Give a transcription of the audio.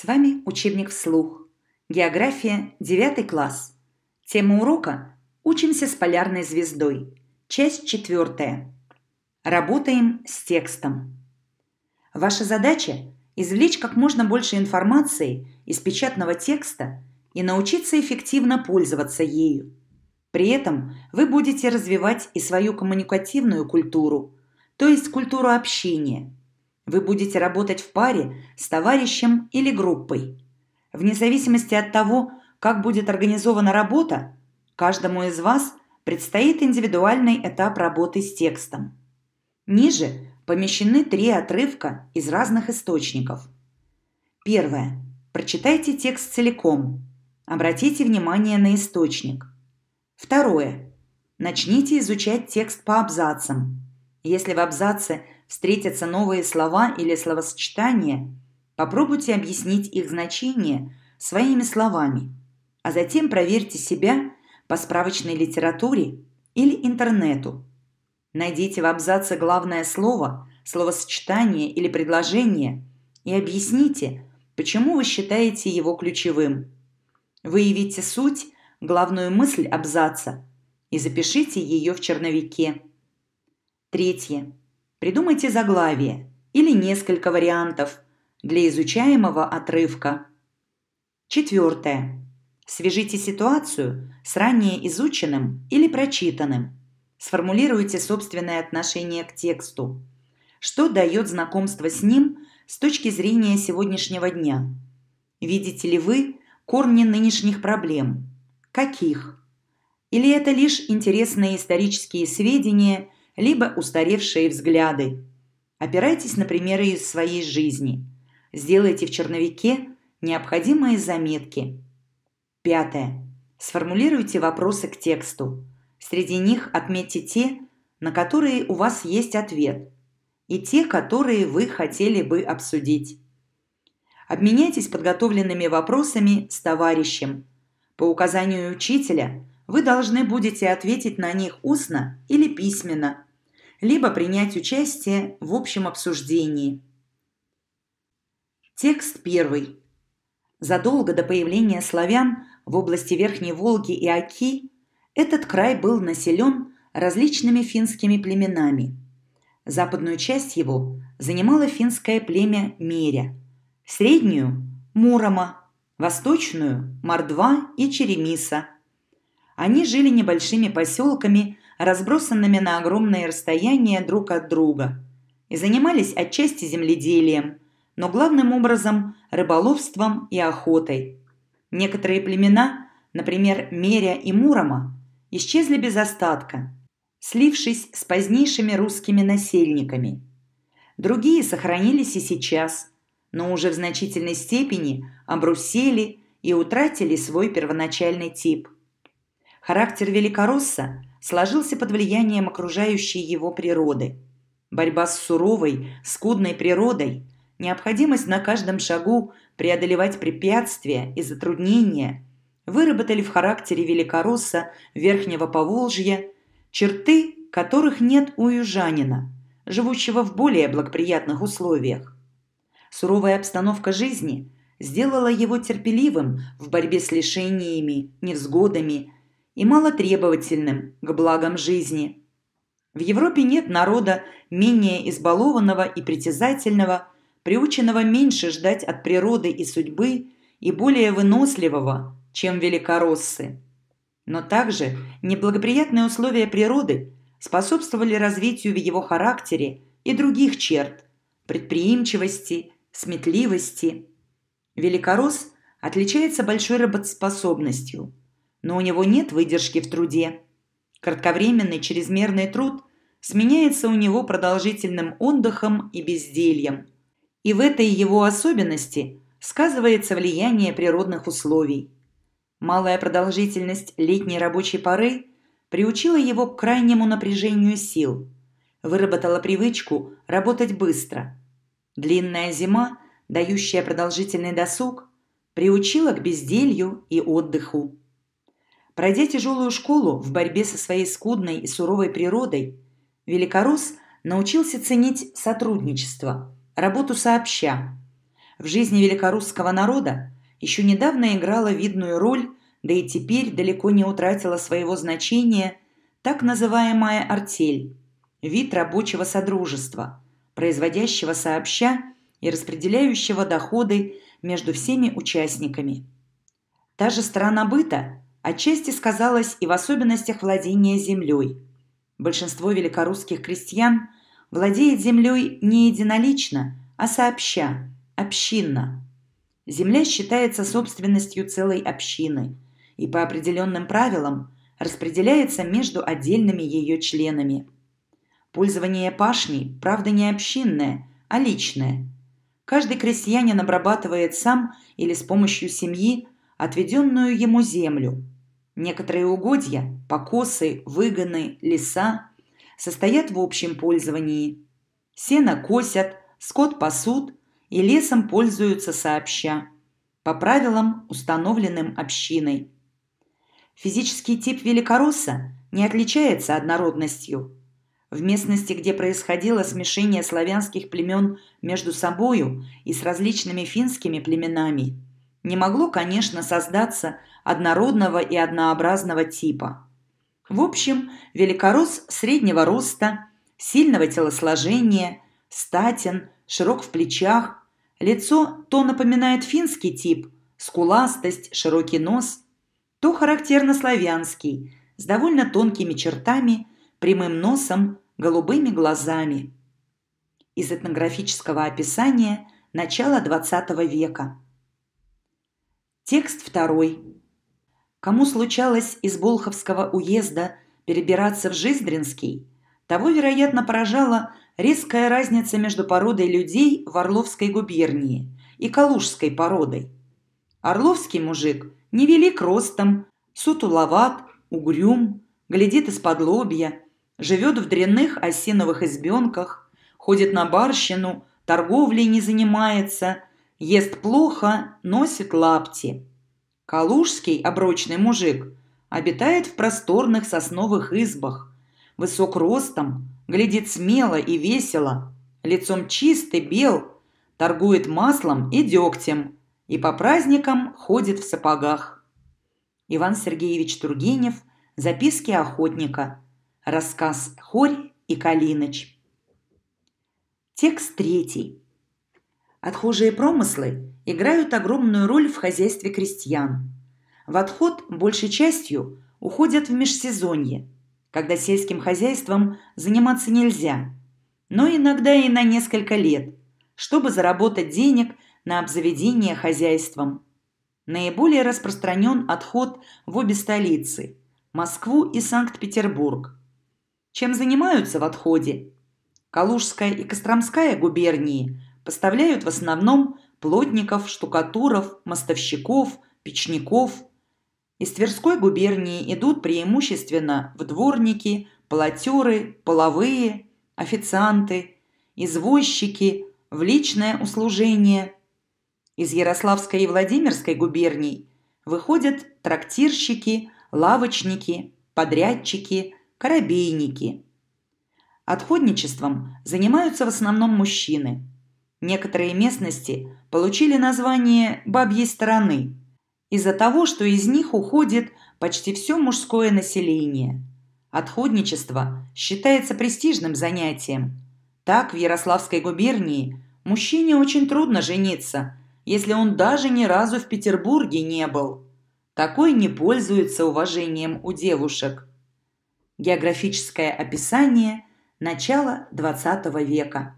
С вами учебник вслух. География, 9 класс. Тема урока «Учимся с полярной звездой». Часть 4. Работаем с текстом. Ваша задача – извлечь как можно больше информации из печатного текста и научиться эффективно пользоваться ею. При этом вы будете развивать и свою коммуникативную культуру, то есть культуру общения – вы будете работать в паре с товарищем или группой. Вне зависимости от того, как будет организована работа, каждому из вас предстоит индивидуальный этап работы с текстом. Ниже помещены три отрывка из разных источников. Первое. Прочитайте текст целиком. Обратите внимание на источник. Второе. Начните изучать текст по абзацам. Если в абзаце – встретятся новые слова или словосочетания, попробуйте объяснить их значение своими словами, а затем проверьте себя по справочной литературе или интернету. Найдите в абзаце главное слово, словосочетание или предложение и объясните, почему вы считаете его ключевым. Выявите суть, главную мысль абзаца и запишите ее в черновике. Третье. Придумайте заглавие или несколько вариантов для изучаемого отрывка. Четвертое. Свяжите ситуацию с ранее изученным или прочитанным. Сформулируйте собственное отношение к тексту. Что дает знакомство с ним с точки зрения сегодняшнего дня? Видите ли вы корни нынешних проблем? Каких? Или это лишь интересные исторические сведения – либо устаревшие взгляды. Опирайтесь на примеры из своей жизни. Сделайте в черновике необходимые заметки. Пятое. Сформулируйте вопросы к тексту. Среди них отметьте те, на которые у вас есть ответ, и те, которые вы хотели бы обсудить. Обменяйтесь подготовленными вопросами с товарищем. По указанию учителя вы должны будете ответить на них устно или письменно либо принять участие в общем обсуждении. Текст первый. Задолго до появления славян в области Верхней Волги и Оки этот край был населен различными финскими племенами. Западную часть его занимало финское племя Меря, среднюю – Мурома, восточную – Мордва и Черемиса. Они жили небольшими поселками разбросанными на огромные расстояния друг от друга, и занимались отчасти земледелием, но главным образом рыболовством и охотой. Некоторые племена, например, Меря и Мурома, исчезли без остатка, слившись с позднейшими русскими насельниками. Другие сохранились и сейчас, но уже в значительной степени обрусели и утратили свой первоначальный тип – Характер Великоросса сложился под влиянием окружающей его природы. Борьба с суровой, скудной природой, необходимость на каждом шагу преодолевать препятствия и затруднения выработали в характере Великоросса Верхнего Поволжья черты, которых нет у южанина, живущего в более благоприятных условиях. Суровая обстановка жизни сделала его терпеливым в борьбе с лишениями, невзгодами, и малотребовательным к благам жизни. В Европе нет народа менее избалованного и притязательного, приученного меньше ждать от природы и судьбы и более выносливого, чем великороссы. Но также неблагоприятные условия природы способствовали развитию в его характере и других черт – предприимчивости, сметливости. Великоросс отличается большой работоспособностью – но у него нет выдержки в труде. Кратковременный чрезмерный труд сменяется у него продолжительным отдыхом и бездельем. И в этой его особенности сказывается влияние природных условий. Малая продолжительность летней рабочей поры приучила его к крайнему напряжению сил, выработала привычку работать быстро. Длинная зима, дающая продолжительный досуг, приучила к безделью и отдыху. Пройдя тяжелую школу в борьбе со своей скудной и суровой природой, Великорус научился ценить сотрудничество, работу сообща. В жизни великорусского народа еще недавно играла видную роль, да и теперь далеко не утратила своего значения так называемая артель – вид рабочего содружества, производящего сообща и распределяющего доходы между всеми участниками. Та же сторона быта – Отчасти сказалось и в особенностях владения землей. Большинство великорусских крестьян владеет землей не единолично, а сообща, общинно. Земля считается собственностью целой общины и по определенным правилам распределяется между отдельными ее членами. Пользование пашней, правда, не общинное, а личное. Каждый крестьянин обрабатывает сам или с помощью семьи отведенную ему землю. Некоторые угодья, покосы, выгоны, леса состоят в общем пользовании. Сено косят, скот пасут и лесом пользуются сообща, по правилам, установленным общиной. Физический тип великоросса не отличается однородностью – в местности, где происходило смешение славянских племен между собою и с различными финскими племенами, не могло, конечно, создаться однородного и однообразного типа. В общем, великорос среднего роста, сильного телосложения, статен, широк в плечах, лицо то напоминает финский тип, скуластость, широкий нос, то характерно славянский, с довольно тонкими чертами, прямым носом, голубыми глазами. Из этнографического описания начала XX века. Текст второй. Кому случалось из Болховского уезда перебираться в Жиздринский, того, вероятно, поражала резкая разница между породой людей в Орловской губернии и Калужской породой. Орловский мужик невелик ростом, сутуловат, угрюм, глядит из-под лобья, живет в дрянных осиновых избенках, ходит на барщину, торговлей не занимается, Ест плохо, носит лапти. Калужский оброчный мужик обитает в просторных сосновых избах. Высок ростом, глядит смело и весело, лицом чистый, бел, торгует маслом и дегтем и по праздникам ходит в сапогах. Иван Сергеевич Тургенев «Записки охотника», рассказ «Хорь и Калиныч». Текст третий. Отхожие промыслы играют огромную роль в хозяйстве крестьян. В отход большей частью уходят в межсезонье, когда сельским хозяйством заниматься нельзя, но иногда и на несколько лет, чтобы заработать денег на обзаведение хозяйством. Наиболее распространен отход в обе столицы – Москву и Санкт-Петербург. Чем занимаются в отходе? Калужская и Костромская губернии – поставляют в основном плотников, штукатуров, мостовщиков, печников. Из Тверской губернии идут преимущественно в дворники, полотеры, половые, официанты, извозчики, в личное услужение. Из Ярославской и Владимирской губерний выходят трактирщики, лавочники, подрядчики, корабейники. Отходничеством занимаются в основном мужчины – Некоторые местности получили название «бабьей стороны» из-за того, что из них уходит почти все мужское население. Отходничество считается престижным занятием. Так, в Ярославской губернии мужчине очень трудно жениться, если он даже ни разу в Петербурге не был. Такой не пользуется уважением у девушек. Географическое описание начала XX века.